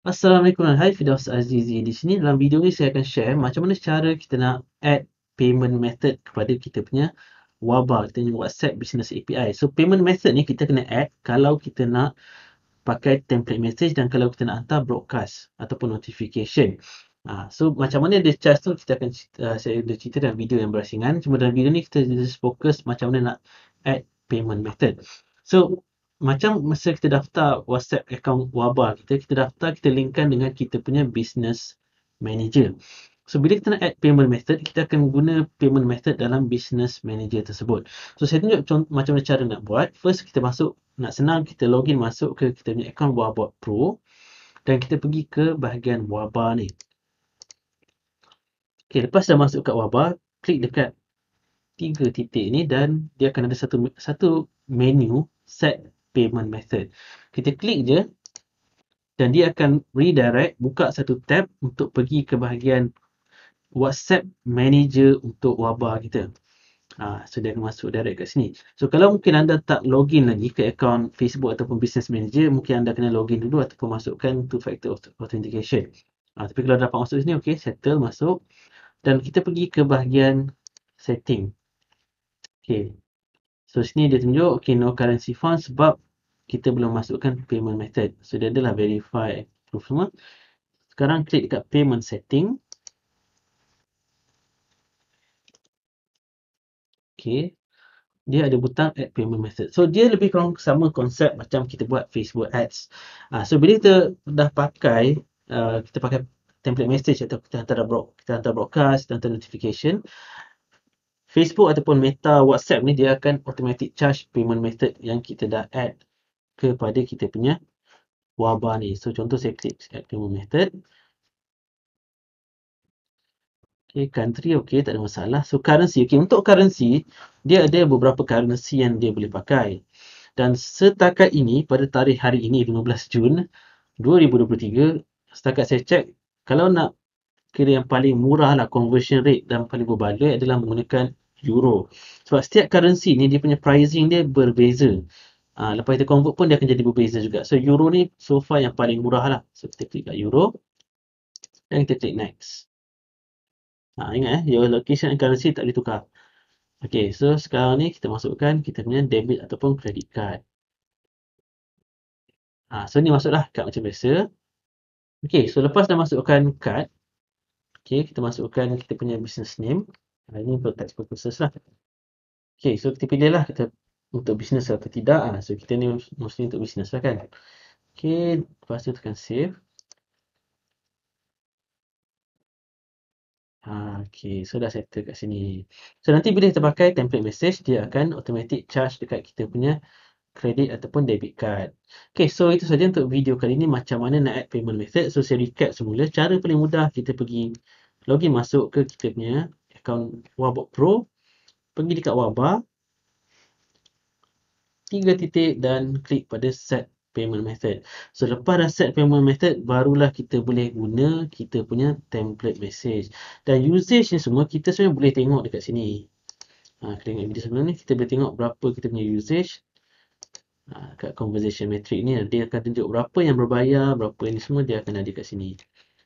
Assalamualaikum dan hai Fidaus Azizi di sini dalam video ni saya akan share macam mana cara kita nak add payment method kepada kita punya wabah kita punya WhatsApp Business API so payment method ni kita kena add kalau kita nak pakai template message dan kalau kita nak hantar broadcast ataupun notification ha, so macam mana dia charge tu kita akan uh, saya dah cerita dalam video yang berasingan cuma dalam video ni kita just fokus macam mana nak add payment method so macam masa kita daftar WhatsApp account wabah kita, kita daftar, kita linkkan dengan kita punya business manager. So, bila kita nak add payment method, kita akan guna payment method dalam business manager tersebut. So, saya tunjuk contoh, macam mana cara nak buat. First, kita masuk, nak senang, kita login masuk ke kita punya account Wabot Pro. Dan kita pergi ke bahagian Wabah ni. Okay, lepas dah masuk kat Wabah, klik dekat tiga titik ni dan dia akan ada satu satu menu set payment method. Kita klik je dan dia akan redirect buka satu tab untuk pergi ke bahagian WhatsApp manager untuk wabah kita. Ha, so dia akan masuk direct kat sini. So kalau mungkin anda tak login lagi ke akaun Facebook ataupun Business Manager, mungkin anda kena login dulu ataupun masukkan two factor authentication. Ha, tapi kalau dapat masuk sini, okay, settle, masuk. Dan kita pergi ke bahagian setting. Okay. So sini dia tunjuk, okay, no currency fund sebab kita belum masukkan payment method. So dia adalah verify proof semua. Sekarang klik dekat payment setting. Okay. Dia ada butang add payment method. So dia lebih kurang sama konsep macam kita buat Facebook ads. Uh, so bila kita dah pakai, uh, kita pakai template message atau kita hantar, bro kita hantar broadcast, kita hantar notification. Facebook ataupun Meta WhatsApp ni dia akan automatic charge payment method yang kita dah add kepada kita punya wabah ni. So contoh saya klik Active Method. Okay, country okay, tak ada masalah. So currency, okay. Untuk currency, dia ada beberapa currency yang dia boleh pakai. Dan setakat ini, pada tarikh hari ini, 15 Jun 2023, setakat saya cek, kalau nak kira yang paling murah lah conversion rate dan paling berbaloi adalah menggunakan euro. Sebab setiap currency ni, dia punya pricing dia berbeza. Ha, lepas kita convert pun dia akan jadi berbeza juga. So euro ni so far yang paling murah lah. So kita klik kat euro. Dan kita klik next. Ha, ingat eh, your location and currency tak boleh tukar. Okay, so sekarang ni kita masukkan kita punya debit ataupun credit card. Ha, so ni masuklah kad macam biasa. Okay, so lepas dah masukkan kad. Okay, kita masukkan kita punya business name. Ini untuk tax purposes lah. Okay, so kita pilih lah kita untuk bisnes atau tidak. Ah, so kita ni mesti untuk bisnes lah kan. Okay, lepas tu tekan save. Ha, okay, so dah settle kat sini. So nanti bila kita pakai template message, dia akan automatic charge dekat kita punya credit ataupun debit card. Okay, so itu saja untuk video kali ini macam mana nak add payment method. So saya recap semula. Cara paling mudah kita pergi login masuk ke kita punya account Wabok Pro. Pergi dekat Wabah tiga titik dan klik pada set payment method. So lepas dah set payment method barulah kita boleh guna kita punya template message. Dan usage ni semua kita sebenarnya boleh tengok dekat sini. Ha, kita tengok video sebelum ni kita boleh tengok berapa kita punya usage. Ha, kat conversation metric ni dia akan tunjuk berapa yang berbayar, berapa ni semua dia akan ada dekat sini.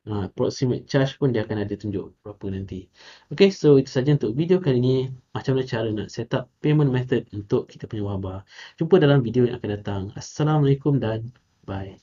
Ah, approximate charge pun dia akan ada tunjuk berapa nanti. Okay, so itu saja untuk video kali ini. Macam mana cara nak set up payment method untuk kita punya wabah. Jumpa dalam video yang akan datang. Assalamualaikum dan bye.